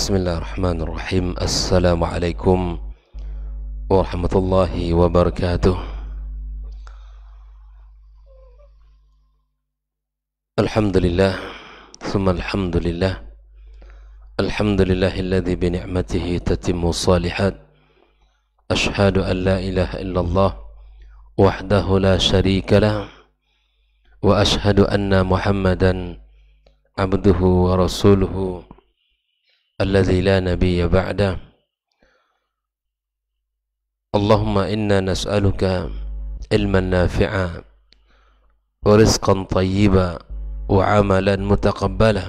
بسم الله الرحمن الرحيم السلام عليكم ورحمة الله وبركاته الحمد لله ثم الحمد لله الحمد لله الذي بنعمته تتم الصالحات أشهد أن لا إله إلا الله وحده لا شريك له وأشهد أن محمدا عبده ورسوله الذي لا نبي بعده اللهم إنا نسألك علما نافعا ورزقا طيبا وعملا متقبلا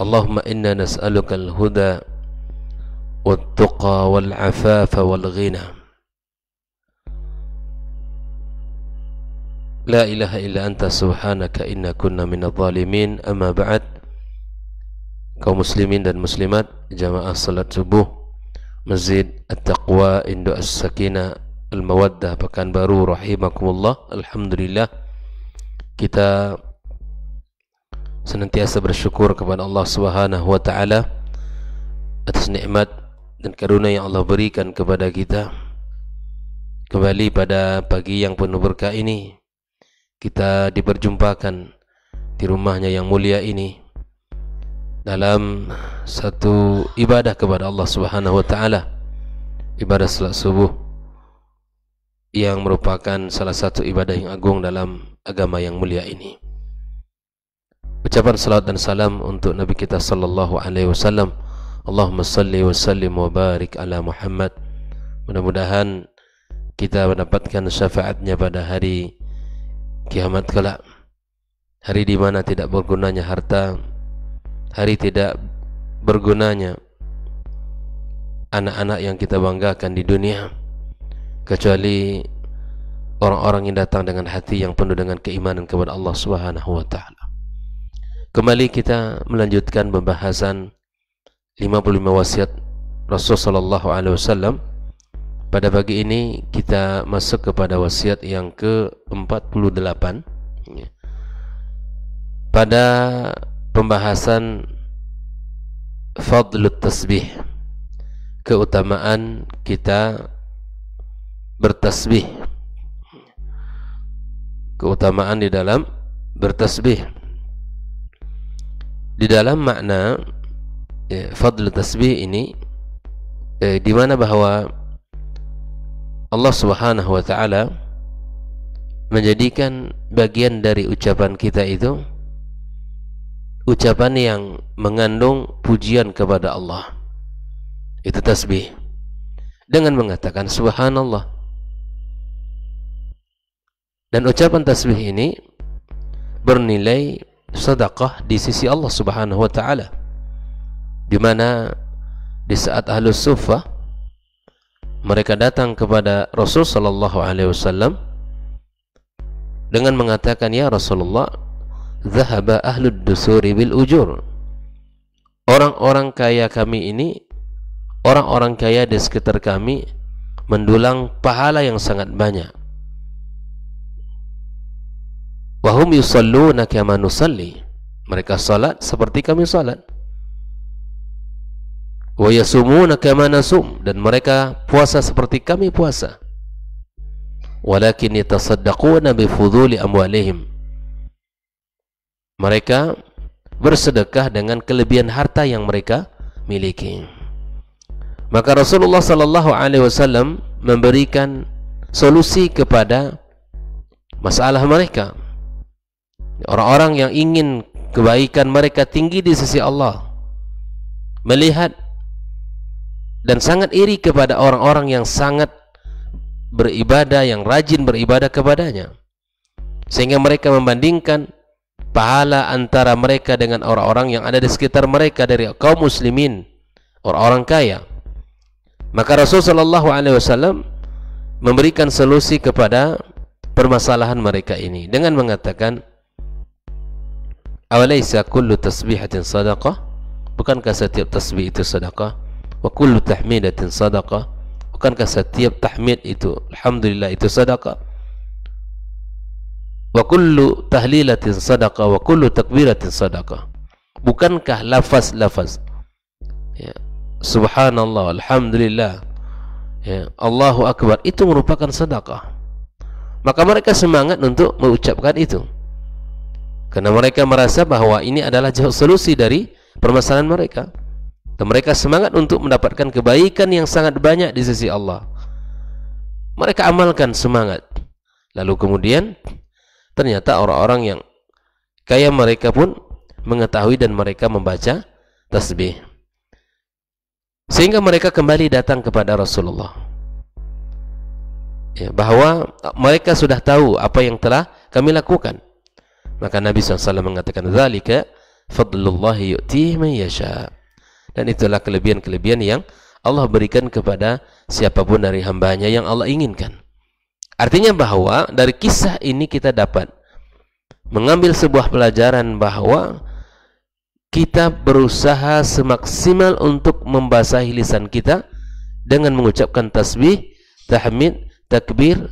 اللهم إنا نسألك الهدى والتقى والعفاف والغنى لا إله إلا أنت سبحانك إنا كنا من الظالمين أما بعد kaum muslimin dan muslimat jamaah salat subuh masjid at-taqwa indu as-sakina al mawadda pekan baru rahimakumullah alhamdulillah kita senantiasa bersyukur kepada Allah Subhanahu wa taala atas nikmat dan karunia yang Allah berikan kepada kita kembali pada pagi yang penuh berkah ini kita diperjumpakan di rumahnya yang mulia ini dalam satu ibadah kepada Allah Subhanahu wa taala ibadah salat subuh yang merupakan salah satu ibadah yang agung dalam agama yang mulia ini ucapan salawat dan salam untuk Nabi kita sallallahu alaihi wasallam Allahumma salli wa sallim wa barik ala Muhammad mudah-mudahan kita mendapatkan syafaatnya pada hari kiamat kelak hari di mana tidak bergunanya harta hari tidak bergunanya anak-anak yang kita banggakan di dunia kecuali orang-orang yang datang dengan hati yang penuh dengan keimanan kepada Allah Subhanahu wa taala. Kembali kita melanjutkan pembahasan 55 wasiat Rasul sallallahu alaihi wasallam. Pada pagi ini kita masuk kepada wasiat yang ke-48. Pada pembahasan fadlut tasbih keutamaan kita bertasbih keutamaan di dalam bertasbih di dalam makna eh, tasbih ini eh, di mana bahwa Allah Subhanahu wa taala menjadikan bagian dari ucapan kita itu ucapan yang mengandung pujian kepada Allah itu tasbih dengan mengatakan subhanallah dan ucapan tasbih ini bernilai sedekah di sisi Allah Subhanahu wa taala di mana di saat ahlus sufah mereka datang kepada Rasul sallallahu alaihi wasallam dengan mengatakan ya Rasulullah zahaba ahlud dusuri bil ujur orang-orang kaya kami ini orang-orang kaya di sekitar kami mendulang pahala yang sangat banyak wahum yusalluna kama nusalli mereka salat seperti kami salat wa yasumuna kama nasum dan mereka puasa seperti kami puasa walakin yatasaddaquna bi fuduli amwalihim mereka bersedekah dengan kelebihan harta yang mereka miliki maka Rasulullah sallallahu alaihi wasallam memberikan solusi kepada masalah mereka orang-orang yang ingin kebaikan mereka tinggi di sisi Allah melihat dan sangat iri kepada orang-orang yang sangat beribadah yang rajin beribadah kepadanya sehingga mereka membandingkan pahala antara mereka dengan orang-orang yang ada di sekitar mereka dari kaum muslimin orang-orang kaya maka Rasulullah SAW memberikan solusi kepada permasalahan mereka ini dengan mengatakan awalaysa kullu tasbihatin sadaqah bukankah setiap tasbih itu sadaqah wa kullu tahmidatin sadaqah bukankah setiap tahmid itu alhamdulillah itu sadaqah wa kullu tahlilatin sadaqah wa kullu takbiratin sadaqah bukankah lafaz-lafaz ya subhanallah alhamdulillah ya Allahu akbar itu merupakan sedekah maka mereka semangat untuk mengucapkan itu karena mereka merasa bahwa ini adalah jauh solusi dari permasalahan mereka dan mereka semangat untuk mendapatkan kebaikan yang sangat banyak di sisi Allah mereka amalkan semangat lalu kemudian ternyata orang-orang yang kaya mereka pun mengetahui dan mereka membaca tasbih sehingga mereka kembali datang kepada Rasulullah ya, bahwa mereka sudah tahu apa yang telah kami lakukan maka Nabi SAW mengatakan zalika fadlullahi yu'tihi man yasha dan itulah kelebihan-kelebihan yang Allah berikan kepada siapapun dari hambanya yang Allah inginkan Artinya bahwa dari kisah ini kita dapat mengambil sebuah pelajaran bahwa kita berusaha semaksimal untuk membasahi lisan kita dengan mengucapkan tasbih, tahmid, takbir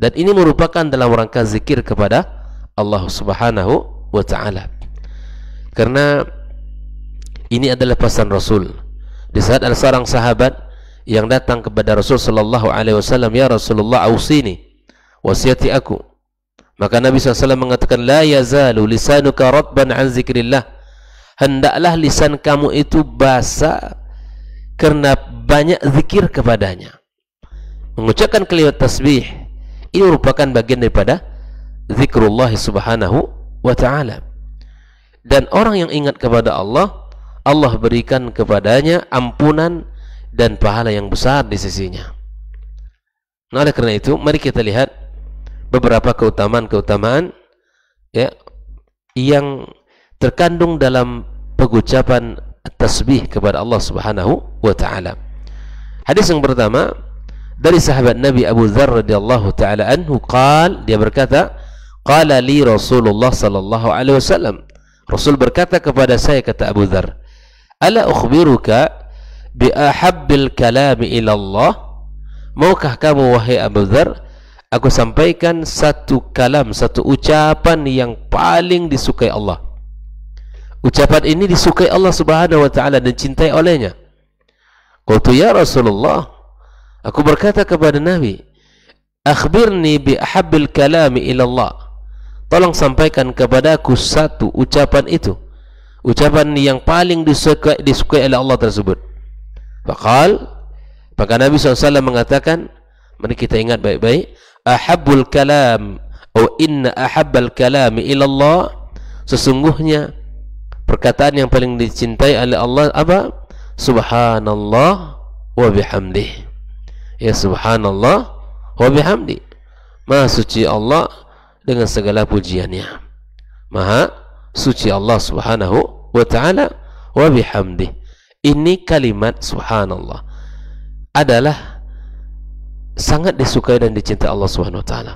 dan ini merupakan dalam rangka zikir kepada Allah Subhanahu wa taala. Karena ini adalah pesan Rasul. Di saat ada seorang sahabat yang datang kepada Rasul sallallahu alaihi wasallam ya Rasulullah ausini wasiati aku maka Nabi sallallahu mengatakan la yazalu lisanuka ratban an zikrillah hendaklah lisan kamu itu basah kerana banyak zikir kepadanya mengucapkan kalimat tasbih ini merupakan bagian daripada zikrullah subhanahu wa taala dan orang yang ingat kepada Allah Allah berikan kepadanya ampunan dan pahala yang besar di sisinya. Nah, oleh karena itu, mari kita lihat beberapa keutamaan-keutamaan ya yang terkandung dalam pengucapan tasbih kepada Allah Subhanahu wa taala. Hadis yang pertama dari sahabat Nabi Abu Dzar radhiyallahu taala anhu qal dia berkata qala li Rasulullah sallallahu alaihi wasallam Rasul berkata kepada saya kata Abu Dzar ala ukhbiruka bi ahabbil kalami ila Allah maukah kamu wahai Abu Dzar aku sampaikan satu kalam satu ucapan yang paling disukai Allah ucapan ini disukai Allah Subhanahu wa taala dan cintai olehnya qultu ya Rasulullah aku berkata kepada Nabi akhbirni bi ahabbil kalami ila Allah tolong sampaikan kepadaku satu ucapan itu ucapan yang paling disukai, disukai oleh Allah tersebut Bakal, maka Nabi SAW mengatakan, mari kita ingat baik-baik, ahabul kalam, atau inna ahabul kalam ilallah, sesungguhnya perkataan yang paling dicintai oleh Allah apa? Subhanallah wa bihamdi. Ya subhanallah wa bihamdi. Maha suci Allah dengan segala pujiannya. Maha suci Allah subhanahu wa ta'ala wa bihamdi. Ini kalimat subhanallah adalah sangat disukai dan dicintai Allah Subhanahu wa taala.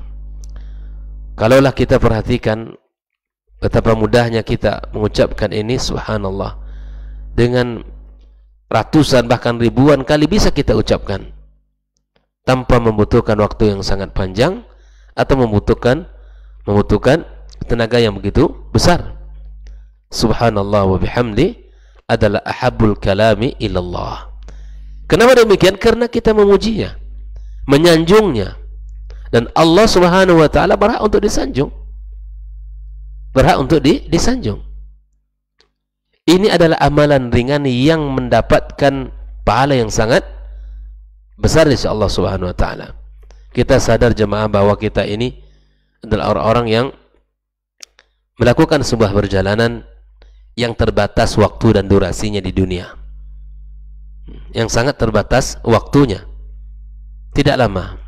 Kalaulah kita perhatikan betapa mudahnya kita mengucapkan ini subhanallah dengan ratusan bahkan ribuan kali bisa kita ucapkan tanpa membutuhkan waktu yang sangat panjang atau membutuhkan membutuhkan tenaga yang begitu besar. Subhanallah wa bihamdi adalah ahabul kalami ilallah. Kenapa demikian? Karena kita memujinya, menyanjungnya. Dan Allah Subhanahu wa taala berhak untuk disanjung. Berhak untuk di, disanjung. Ini adalah amalan ringan yang mendapatkan pahala yang sangat besar di Allah Subhanahu wa taala. Kita sadar jemaah bahwa kita ini adalah orang-orang yang melakukan sebuah perjalanan yang terbatas waktu dan durasinya di dunia yang sangat terbatas waktunya tidak lama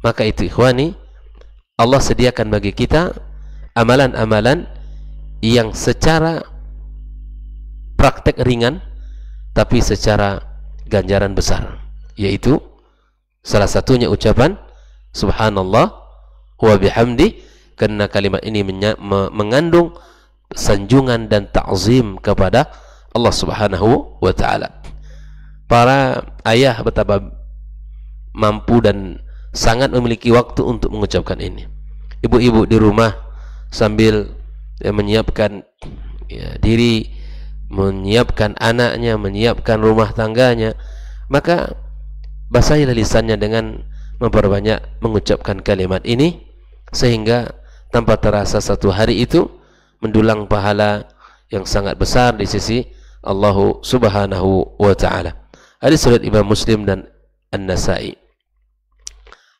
maka itu ikhwani Allah sediakan bagi kita amalan-amalan yang secara praktek ringan tapi secara ganjaran besar yaitu salah satunya ucapan subhanallah wa bihamdi karena kalimat ini mengandung sanjungan dan ta'zim kepada Allah Subhanahu wa taala. Para ayah betapa mampu dan sangat memiliki waktu untuk mengucapkan ini. Ibu-ibu di rumah sambil ya, menyiapkan ya, diri, menyiapkan anaknya, menyiapkan rumah tangganya, maka basahilah lisannya dengan memperbanyak mengucapkan kalimat ini sehingga tanpa terasa satu hari itu mendulang pahala yang sangat besar di sisi Allah Subhanahu wa taala. Hadis riwayat Imam Muslim dan An-Nasa'i.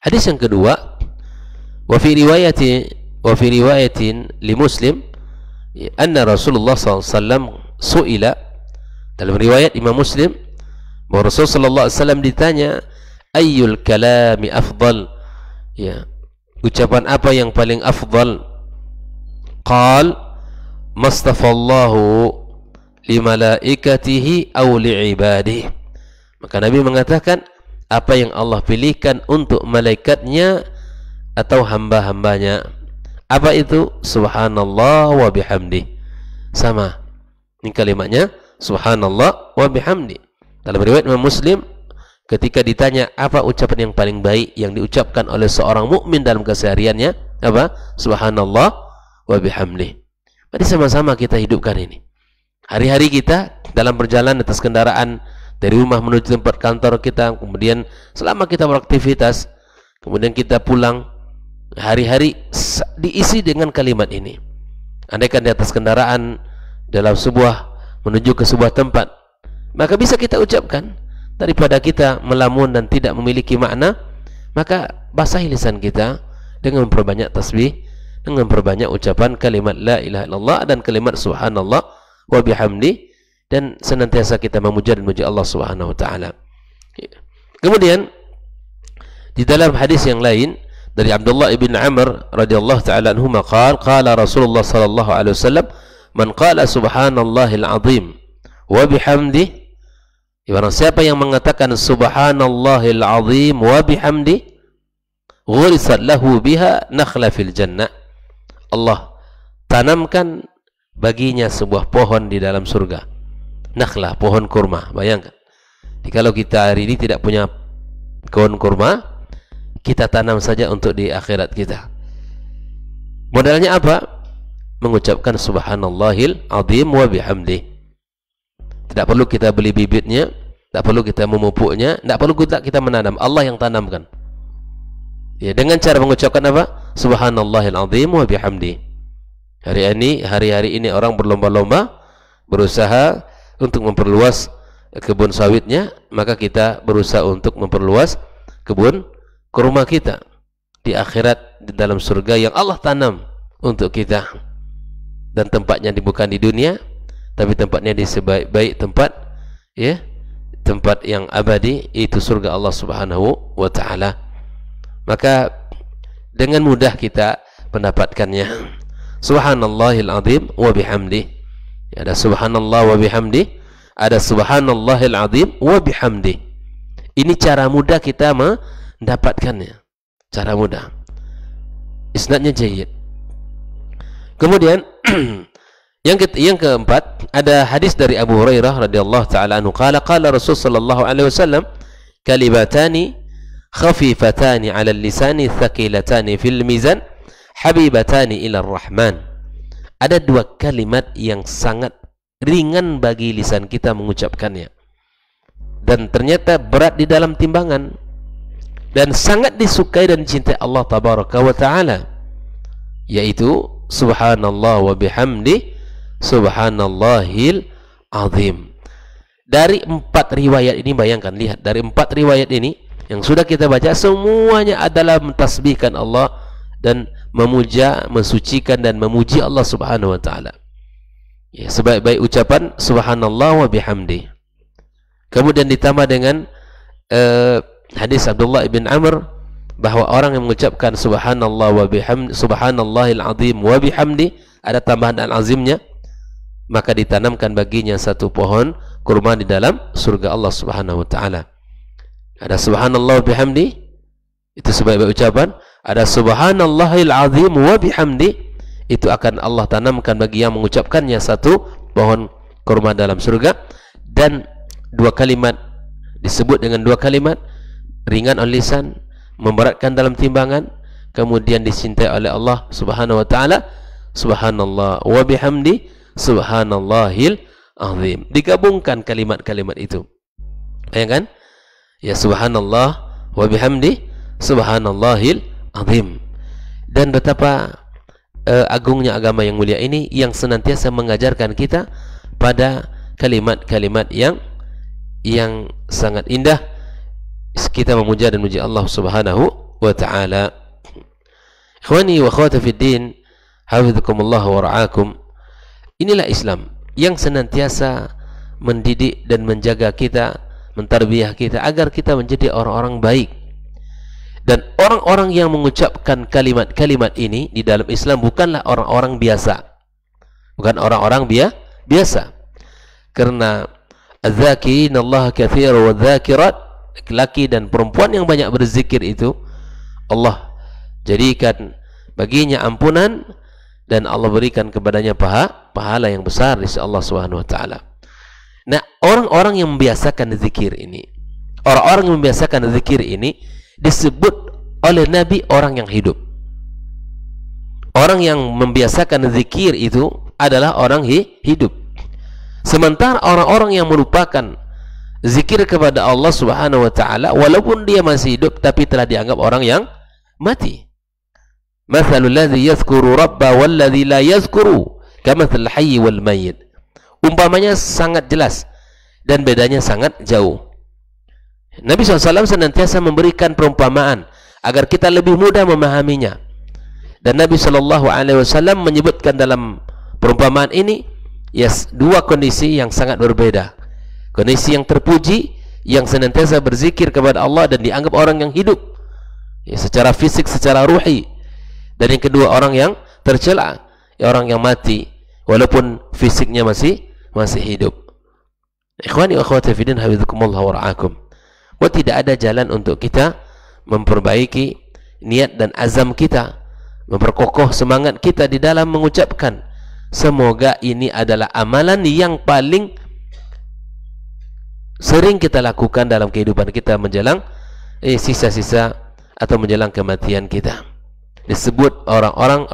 Hadis yang kedua, wa fi riwayati wa fi riwayatin li Muslim anna Rasulullah SAW suila dalam riwayat Imam Muslim bahwa Rasulullah Alaihi Wasallam ditanya ayyul kalami afdal ya ucapan apa yang paling afdal qal mastafallahu limalaikatihi aw liibadihi maka Nabi mengatakan apa yang Allah pilihkan untuk malaikatnya atau hamba-hambanya apa itu subhanallah wa bihamdi sama ini kalimatnya subhanallah wa bihamdi dalam riwayat Imam Muslim ketika ditanya apa ucapan yang paling baik yang diucapkan oleh seorang mukmin dalam kesehariannya apa subhanallah wa bihamdi jadi sama-sama kita hidupkan ini. Hari-hari kita dalam perjalanan atas kendaraan dari rumah menuju tempat kantor kita, kemudian selama kita beraktivitas, kemudian kita pulang, hari-hari diisi dengan kalimat ini. Andaikan di atas kendaraan dalam sebuah menuju ke sebuah tempat, maka bisa kita ucapkan daripada kita melamun dan tidak memiliki makna, maka basahi lisan kita dengan memperbanyak tasbih dengan perbanyak ucapan kalimat la ilaha illallah dan kalimat subhanallah wa bihamdi dan senantiasa kita memuja dan memuji Allah Subhanahu wa taala. Kemudian di dalam hadis yang lain dari Abdullah ibn Amr radhiyallahu taala anhu maqal qala Rasulullah sallallahu alaihi wasallam man qala subhanallahil azim wa bihamdi Ibarat ya, siapa yang mengatakan subhanallahil azim wa bihamdi ghurisat lahu biha nakhla fil jannah Allah tanamkan baginya sebuah pohon di dalam surga. Nakhlah, pohon kurma. Bayangkan. Jadi kalau kita hari ini tidak punya pohon kurma, kita tanam saja untuk di akhirat kita. Modalnya apa? Mengucapkan subhanallahil azim wa bihamdih. Tidak perlu kita beli bibitnya, tidak perlu kita memupuknya, tidak perlu kita, kita menanam. Allah yang tanamkan. Ya, dengan cara mengucapkan apa? subhanallahil azim wa bihamdi. Hari ini hari-hari ini orang berlomba-lomba berusaha untuk memperluas kebun sawitnya, maka kita berusaha untuk memperluas kebun kurma kita di akhirat di dalam surga yang Allah tanam untuk kita dan tempatnya bukan di dunia tapi tempatnya di sebaik-baik tempat ya tempat yang abadi itu surga Allah Subhanahu wa taala maka dengan mudah kita mendapatkannya subhanallahil azim wa bihamdi ada subhanallah wa bihamdi ada subhanallahil azim wa bihamdi ini cara mudah kita mendapatkannya cara mudah isnadnya jayyid kemudian yang ke yang keempat ada hadis dari Abu Hurairah radhiyallahu taala anhu qala qala Rasul sallallahu alaihi wasallam kalibatani khafifatani 'ala lisani thaqilatani fil mizan habibatani ila rahman ada dua kalimat yang sangat ringan bagi lisan kita mengucapkannya dan ternyata berat di dalam timbangan dan sangat disukai dan dicintai Allah tabaraka wa taala yaitu subhanallah wa bihamdi subhanallahil azim dari empat riwayat ini bayangkan lihat dari empat riwayat ini yang sudah kita baca semuanya adalah mentasbihkan Allah dan memuja, mensucikan dan memuji Allah Subhanahu wa taala. Ya, sebaik-baik ucapan subhanallah wa bihamdi. Kemudian ditambah dengan uh, hadis Abdullah bin Amr bahawa orang yang mengucapkan subhanallah wa bihamdi subhanallahil azim wa bihamdi ada tambahan dan azimnya maka ditanamkan baginya satu pohon kurma di dalam surga Allah Subhanahu wa taala. Ada subhanallah bihamdi itu sebagai ucapan. Ada subhanallahil azim wa bihamdi itu akan Allah tanamkan bagi yang mengucapkannya satu pohon kurma dalam surga dan dua kalimat disebut dengan dua kalimat ringan on lisan memberatkan dalam timbangan kemudian dicintai oleh Allah subhanahu wa taala subhanallah wa bihamdi subhanallahil azim digabungkan kalimat-kalimat itu bayangkan ya Ya subhanallah wa bihamdi subhanallahil azim. Dan betapa uh, agungnya agama yang mulia ini yang senantiasa mengajarkan kita pada kalimat-kalimat yang yang sangat indah kita memuja dan memuji Allah Subhanahu wa taala. Ikhwani wa akhwati fid din, Allah wa ra'akum. Inilah Islam yang senantiasa mendidik dan menjaga kita mentarbiah kita agar kita menjadi orang-orang baik dan orang-orang yang mengucapkan kalimat-kalimat ini di dalam Islam bukanlah orang-orang biasa bukan orang-orang bia biasa karena الذاكرين Allah كثير والذاكرات laki dan perempuan yang banyak berzikir itu Allah jadikan baginya ampunan dan Allah berikan kepadanya paha, pahala yang besar di Allah Subhanahu wa taala orang-orang yang membiasakan zikir ini orang-orang yang membiasakan zikir ini disebut oleh Nabi orang yang hidup orang yang membiasakan zikir itu adalah orang hi hidup sementara orang-orang yang melupakan zikir kepada Allah subhanahu wa ta'ala walaupun dia masih hidup tapi telah dianggap orang yang mati mathalul ladhi yadhkuru rabba walladhi la yadhkuru kamathal wal umpamanya sangat jelas dan bedanya sangat jauh. Nabi SAW senantiasa memberikan perumpamaan agar kita lebih mudah memahaminya. Dan Nabi Shallallahu Alaihi Wasallam menyebutkan dalam perumpamaan ini yes, dua kondisi yang sangat berbeda. Kondisi yang terpuji yang senantiasa berzikir kepada Allah dan dianggap orang yang hidup ya, secara fisik, secara ruhi. Dan yang kedua orang yang tercela, ya, orang yang mati walaupun fisiknya masih masih hidup. Ikhwani wa akhwati fidin hafidhukumullah wara'akum. Buat tidak ada jalan untuk kita memperbaiki niat dan azam kita, memperkokoh semangat kita di dalam mengucapkan semoga ini adalah amalan yang paling sering kita lakukan dalam kehidupan kita menjelang eh, sisa-sisa atau menjelang kematian kita. Disebut orang-orang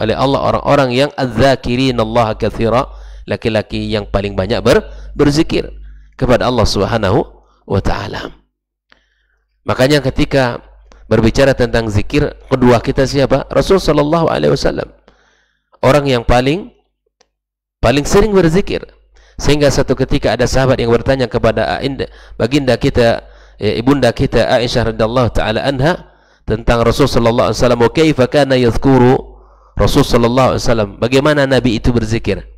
oleh Allah orang-orang yang az Allah katsira, laki-laki yang paling banyak ber berzikir kepada Allah Subhanahu wa taala. Makanya ketika berbicara tentang zikir, kedua kita siapa? Rasul sallallahu alaihi wasallam. Orang yang paling paling sering berzikir. Sehingga satu ketika ada sahabat yang bertanya kepada Ainda, baginda kita, ya, ibunda kita Aisyah radhiyallahu taala anha tentang Rasul sallallahu alaihi wasallam, "Wa kaifa Rasul sallallahu alaihi wasallam? Bagaimana Nabi itu berzikir?"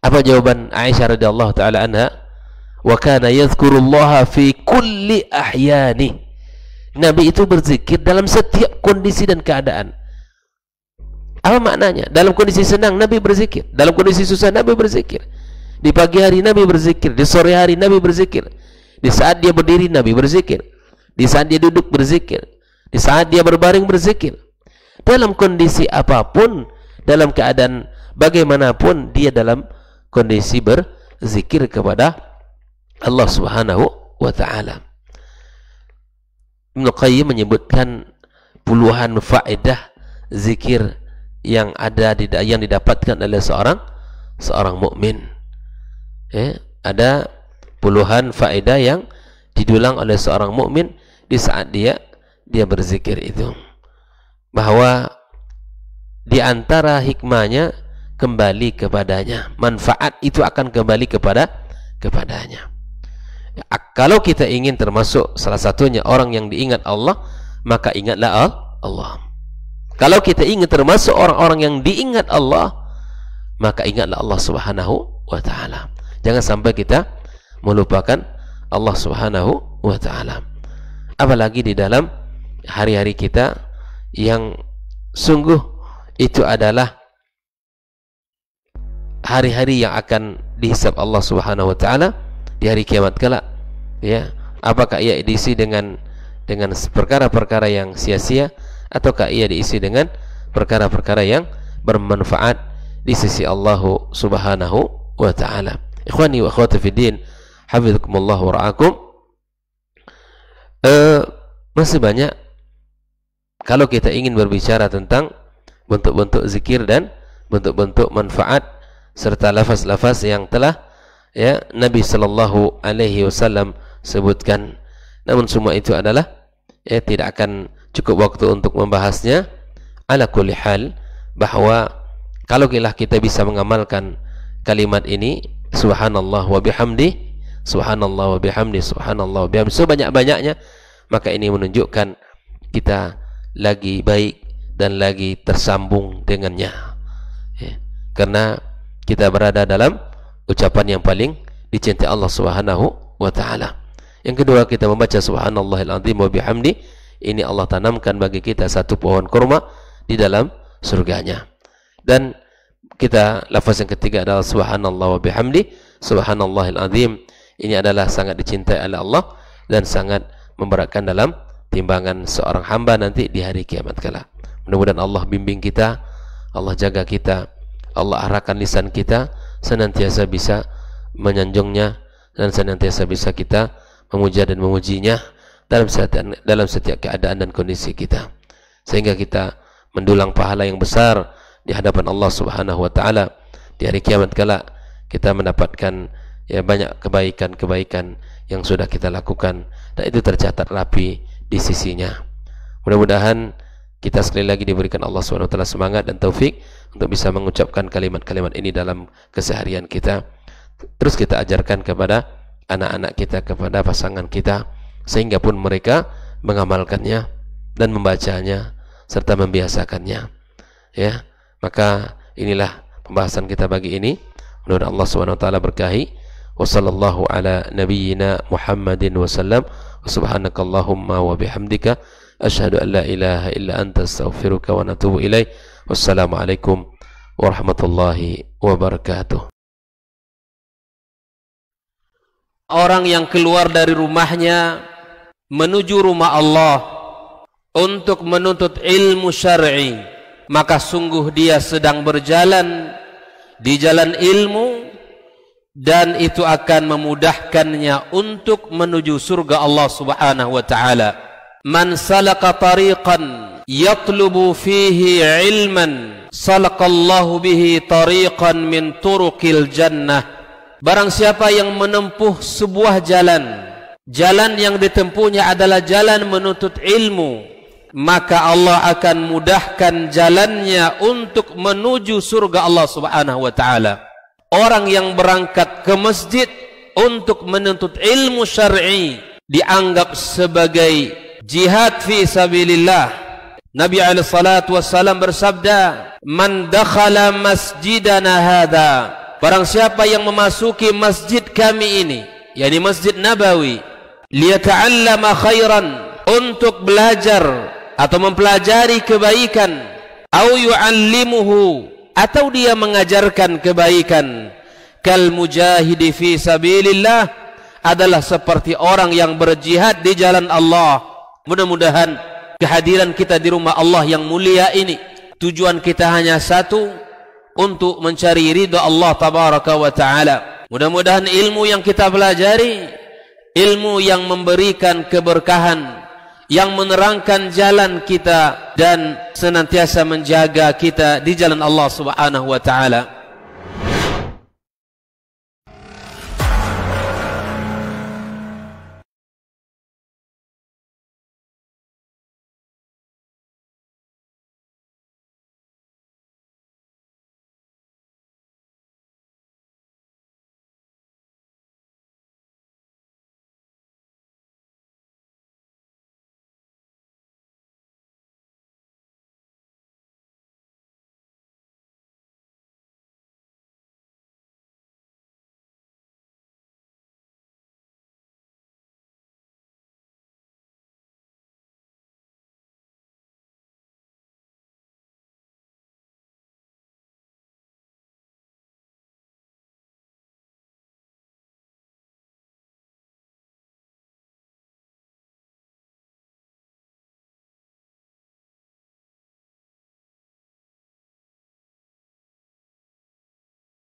Apa jawaban Aisyah radhiyallahu taala anha? Wa kana yadhkurullaha fi kulli ahyani. Nabi itu berzikir dalam setiap kondisi dan keadaan. Apa maknanya? Dalam kondisi senang Nabi berzikir, dalam kondisi susah Nabi berzikir. Di pagi hari Nabi berzikir, di sore hari Nabi berzikir. Di saat dia berdiri Nabi berzikir. Di saat dia duduk berzikir. Di saat dia berbaring berzikir. Dalam kondisi apapun, dalam keadaan bagaimanapun dia dalam kondisi berzikir kepada Allah Subhanahu wa taala. Ibnu Qayyim menyebutkan puluhan faedah zikir yang ada di yang didapatkan oleh seorang seorang mukmin. Eh, ada puluhan faedah yang didulang oleh seorang mukmin di saat dia dia berzikir itu. Bahawa di antara hikmahnya kembali kepadanya manfaat itu akan kembali kepada kepadanya ya, kalau kita ingin termasuk salah satunya orang yang diingat Allah maka ingatlah Allah kalau kita ingin termasuk orang-orang yang diingat Allah maka ingatlah Allah subhanahu wa ta'ala jangan sampai kita melupakan Allah subhanahu wa ta'ala apalagi di dalam hari-hari kita yang sungguh itu adalah hari-hari yang akan dihisab Allah Subhanahu wa taala di hari kiamat kala ya apakah ia diisi dengan dengan perkara-perkara yang sia-sia ataukah ia diisi dengan perkara-perkara yang bermanfaat di sisi Allah Subhanahu wa taala ikhwani wa akhwati fid din hafizakumullah wa ra'akum eh, masih banyak kalau kita ingin berbicara tentang bentuk-bentuk zikir dan bentuk-bentuk manfaat serta lafaz-lafaz yang telah ya Nabi Shallallahu Alaihi Wasallam sebutkan. Namun semua itu adalah ya tidak akan cukup waktu untuk membahasnya. Ala kulli hal bahwa kalau kita bisa mengamalkan kalimat ini subhanallah wa bihamdi subhanallah wa bihamdi subhanallah wa bihamdi sebanyak-banyaknya maka ini menunjukkan kita lagi baik dan lagi tersambung dengannya ya. karena kita berada dalam ucapan yang paling dicintai Allah Subhanahu wa taala. Yang kedua kita membaca subhanallahil azim wa bihamdi ini Allah tanamkan bagi kita satu pohon kurma di dalam surganya. Dan kita lafaz yang ketiga adalah subhanallah wa bihamdi subhanallahil azim. Ini adalah sangat dicintai oleh Allah dan sangat memberatkan dalam timbangan seorang hamba nanti di hari kiamat kala. Mudah-mudahan Allah bimbing kita, Allah jaga kita. Allah arahkan lisan kita senantiasa bisa menyanjungnya dan senantiasa bisa kita memuja dan memujinya dalam setiap, dalam setiap keadaan dan kondisi kita sehingga kita mendulang pahala yang besar di hadapan Allah Subhanahu wa taala di hari kiamat kala kita mendapatkan ya banyak kebaikan-kebaikan yang sudah kita lakukan dan itu tercatat rapi di sisinya mudah-mudahan kita sekali lagi diberikan Allah Subhanahu wa taala semangat dan taufik untuk bisa mengucapkan kalimat-kalimat ini dalam keseharian kita terus kita ajarkan kepada anak-anak kita kepada pasangan kita sehingga pun mereka mengamalkannya dan membacanya serta membiasakannya ya maka inilah pembahasan kita pagi ini mudah Allah Subhanahu wa taala berkahi wa ala nabiyyina Muhammadin wasallam sallam subhanakallahumma wa bihamdika ashhadu an la ilaha illa anta astaghfiruka wa natubu ilaika Wassalamualaikum warahmatullahi wabarakatuh. Orang yang keluar dari rumahnya menuju rumah Allah untuk menuntut ilmu syar'i, maka sungguh dia sedang berjalan di jalan ilmu dan itu akan memudahkannya untuk menuju surga Allah Subhanahu wa taala. Man salaka tariqan yatlubu fihi ilman salakallahu bihi tariqan min turukil jannah. Barang siapa yang menempuh sebuah jalan, jalan yang ditempuhnya adalah jalan menuntut ilmu, maka Allah akan mudahkan jalannya untuk menuju surga Allah Subhanahu wa taala. Orang yang berangkat ke masjid untuk menuntut ilmu syar'i dianggap sebagai jihad fi sabilillah Nabi alaihi salatu bersabda, "Man dakhala masjidana hadha." Barang siapa yang memasuki masjid kami ini, yakni Masjid Nabawi, liyata'allama khairan untuk belajar atau mempelajari kebaikan, au yu'allimuhu atau dia mengajarkan kebaikan, kal mujahidi fi sabilillah adalah seperti orang yang berjihad di jalan Allah. Mudah-mudahan kehadiran kita di rumah Allah yang mulia ini tujuan kita hanya satu untuk mencari ridha Allah tabaraka wa taala. Mudah-mudahan ilmu yang kita pelajari ilmu yang memberikan keberkahan yang menerangkan jalan kita dan senantiasa menjaga kita di jalan Allah Subhanahu wa taala.